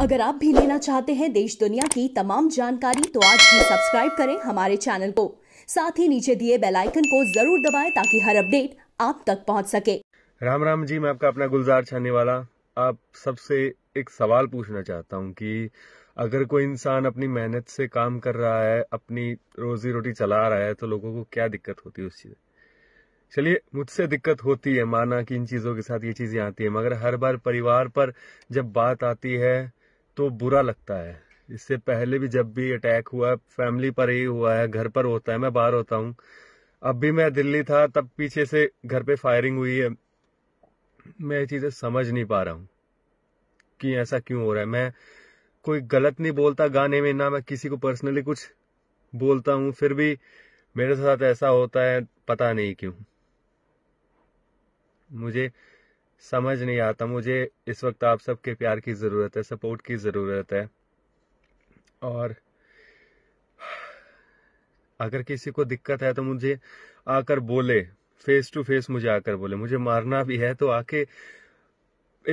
अगर आप भी लेना चाहते हैं देश दुनिया की तमाम जानकारी तो आज ही सब्सक्राइब करें हमारे चैनल को साथ ही नीचे दिए बेल आइकन को जरूर दबाएं ताकि हर अपडेट आप तक पहुंच सके राम राम जी मैं आपका अपना गुलजार छाने वाला आप सबसे एक सवाल पूछना चाहता हूं कि अगर कोई इंसान अपनी मेहनत से काम कर रहा है अपनी रोजी रोटी चला रहा है तो लोगों को क्या दिक्कत होती है उस चीज़ चलिए मुझसे दिक्कत होती है माना कि इन चीज़ों के साथ ये चीज़ें आती है मगर हर बार परिवार पर जब बात आती है तो बुरा लगता है इससे पहले भी जब भी अटैक हुआ फैमिली पर ही हुआ है घर पर होता है मैं बाहर होता हूँ अब भी मैं दिल्ली था तब पीछे से घर पे फायरिंग हुई है मैं ये चीज़ें समझ नहीं पा रहा हूँ कि ऐसा क्यों हो रहा है मैं कोई गलत नहीं बोलता गाने में ना मैं किसी को पर्सनली कुछ बोलता हूँ फिर भी मेरे साथ ऐसा होता है पता नहीं क्यों मुझे समझ नहीं आता मुझे इस वक्त आप सबके प्यार की ज़रूरत है सपोर्ट की ज़रूरत है और अगर किसी को दिक्कत है तो मुझे आकर बोले फेस टू फेस मुझे आकर बोले मुझे मारना भी है तो आके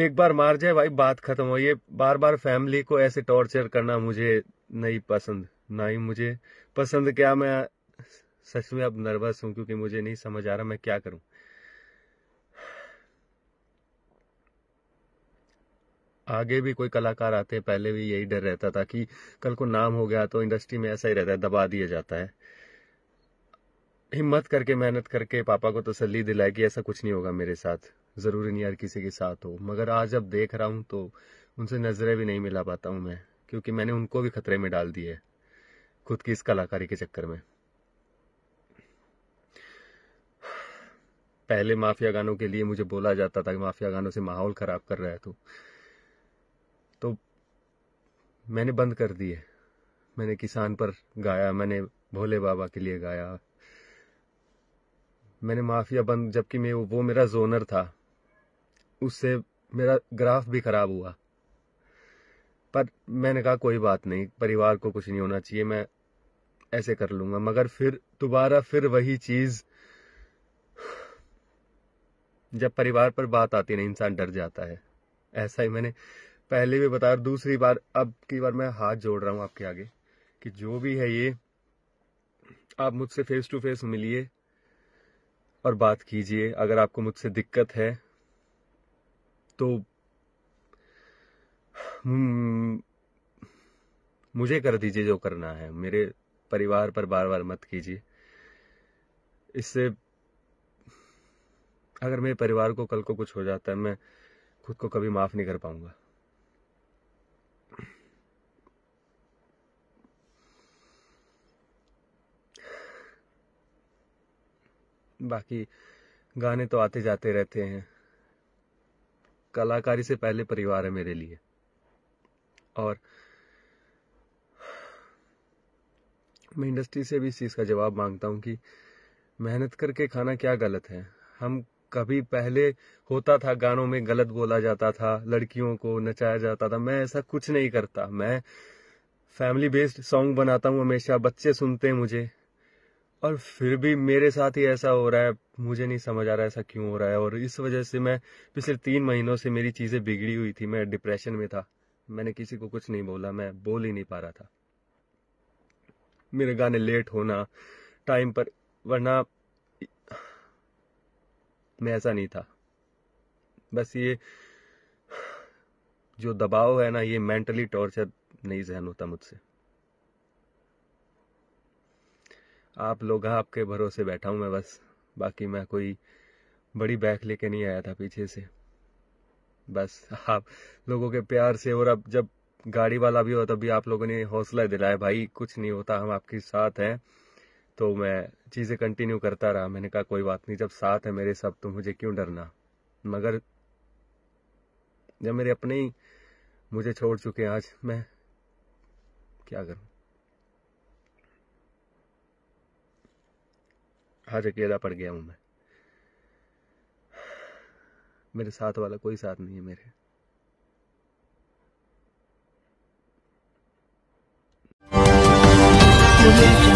एक बार मार जाए भाई बात खत्म हो ये बार बार फैमिली को ऐसे टॉर्चर करना मुझे नहीं पसंद ना ही मुझे पसंद क्या मैं सच में अब नर्वस हूं क्योंकि मुझे नहीं समझ आ रहा मैं क्या करूं आगे भी कोई कलाकार आते हैं पहले भी यही डर रहता था कि कल को नाम हो गया तो इंडस्ट्री में ऐसा ही रहता है दबा दिया जाता है हिम्मत करके मेहनत करके पापा को तसल्ली दिलाई कि ऐसा कुछ नहीं होगा मेरे साथ ज़रूरी नहीं यार किसी के साथ हो मगर आज जब देख रहा हूँ तो उनसे नज़रें भी नहीं मिला पाता हूँ मैं क्योंकि मैंने उनको भी खतरे में डाल दिए खुद की इस कलाकारी के चक्कर में पहले माफिया गानों के लिए मुझे बोला जाता था कि माफिया गानों से माहौल खराब कर रहा है तू मैंने बंद कर दिए मैंने किसान पर गाया मैंने भोले बाबा के लिए गाया मैंने माफिया बंद जबकि मैं वो मेरा जोनर था उससे मेरा ग्राफ भी खराब हुआ पर मैंने कहा कोई बात नहीं परिवार को कुछ नहीं होना चाहिए मैं ऐसे कर लूंगा मगर फिर दोबारा फिर वही चीज जब परिवार पर बात आती है ना इंसान डर जाता है ऐसा ही मैंने पहले भी बता रहा दूसरी बार अब की बार मैं हाथ जोड़ रहा हूँ आपके आगे कि जो भी है ये आप मुझसे फेस टू फेस मिलिए और बात कीजिए अगर आपको मुझसे दिक्कत है तो हम्म, मुझे कर दीजिए जो करना है मेरे परिवार पर बार बार मत कीजिए इससे अगर मेरे परिवार को कल को कुछ हो जाता है मैं खुद को कभी माफ़ नहीं कर पाऊंगा बाकी गाने तो आते जाते रहते हैं कलाकारी से पहले परिवार है मेरे लिए और मैं इंडस्ट्री से भी इस चीज़ का जवाब मांगता हूँ कि मेहनत करके खाना क्या गलत है हम कभी पहले होता था गानों में गलत बोला जाता था लड़कियों को नचाया जाता था मैं ऐसा कुछ नहीं करता मैं फैमिली बेस्ड सॉन्ग बनाता हूँ हमेशा बच्चे सुनते हैं मुझे और फिर भी मेरे साथ ही ऐसा हो रहा है मुझे नहीं समझ आ रहा है ऐसा क्यों हो रहा है और इस वजह से मैं पिछले तीन महीनों से मेरी चीज़ें बिगड़ी हुई थी मैं डिप्रेशन में था मैंने किसी को कुछ नहीं बोला मैं बोल ही नहीं पा रहा था मेरे गाने लेट होना टाइम पर वरना मैं ऐसा नहीं था बस ये जो दबाव है ना ये मेंटली टॉर्चर नहीं जहन होता मुझसे आप लोग आपके भरोसे बैठा हूँ मैं बस बाकी मैं कोई बड़ी बैग लेके नहीं आया था पीछे से बस आप लोगों के प्यार से और अब जब गाड़ी वाला भी हो तब भी आप लोगों ने हौसला दिलाया भाई कुछ नहीं होता हम आपके साथ हैं तो मैं चीज़ें कंटिन्यू करता रहा मैंने कहा कोई बात नहीं जब साथ है मेरे सब तो मुझे क्यों डरना मगर जब मेरे अपने ही मुझे छोड़ चुके हैं आज मैं क्या करूँ आज अकेला पड़ गया हूँ मैं मेरे साथ वाला कोई साथ नहीं है मेरे Thank you.